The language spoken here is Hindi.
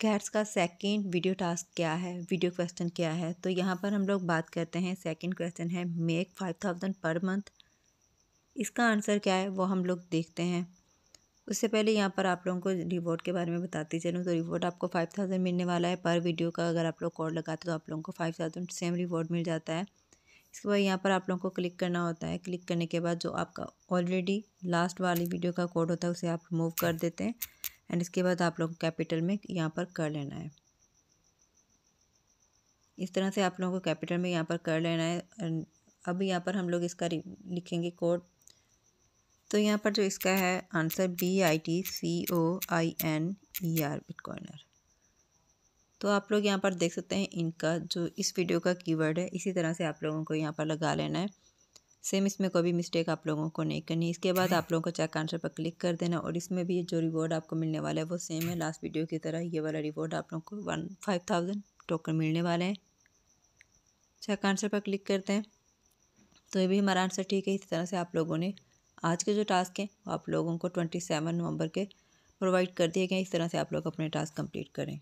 कैट्स का सेकंड वीडियो टास्क क्या है वीडियो क्वेश्चन क्या है तो यहाँ पर हम लोग बात करते हैं सेकंड क्वेश्चन है make five thousand per month इसका आंसर क्या है वो हम लोग देखते हैं उससे पहले यहाँ पर आप लोगों को रिवॉर्ड के बारे में बताती चलूँ तो रिवॉर्ड आपको फाइव थाउजेंड मिलने वाला है पर वीडियो का अगर आप लोग कॉड लगाते तो आप लोगों को फाइव थाउजेंड सेम रिवॉर्ड मिल जाता है इसके बाद यहाँ पर आप लोगों को क्लिक करना होता है क्लिक करने के बाद जो आपका ऑलरेडी लास्ट वाली वीडियो का कोड होता है उसे आप रिमूव कर देते हैं एंड इसके बाद आप लोग कैपिटल में यहाँ पर कर लेना है इस तरह से आप लोगों को कैपिटल में यहाँ पर कर लेना है अब यहाँ पर हम लोग इसका लिखेंगे कोड तो यहाँ पर जो इसका है answer B I T C O I N E R bitcoiner तो आप लोग यहाँ पर देख सकते हैं इनका जो इस वीडियो का कीवर्ड है इसी तरह से आप लोगों को यहाँ पर लगा लेना है सेम इसमें कोई भी मिस्टेक आप लोगों को नहीं करनी इसके बाद आप लोगों को चेक आंसर पर क्लिक कर देना और इसमें भी जो रिवॉर्ड आपको मिलने वाला है वो सेम है लास्ट वीडियो की तरह ये वाला रिवॉर्ड आप लोगों को वन फाइव थाउजेंड टोकन मिलने वाले हैं चेक आंसर पर क्लिक करते हैं तो ये भी हमारा आंसर ठीक है इसी तरह से आप लोगों ने आज के जो टास्क हैं वो आप लोगों को ट्वेंटी सेवन नवंबर के प्रोवाइड कर दिए गए इस तरह से आप लोग अपने टास्क कंप्लीट करें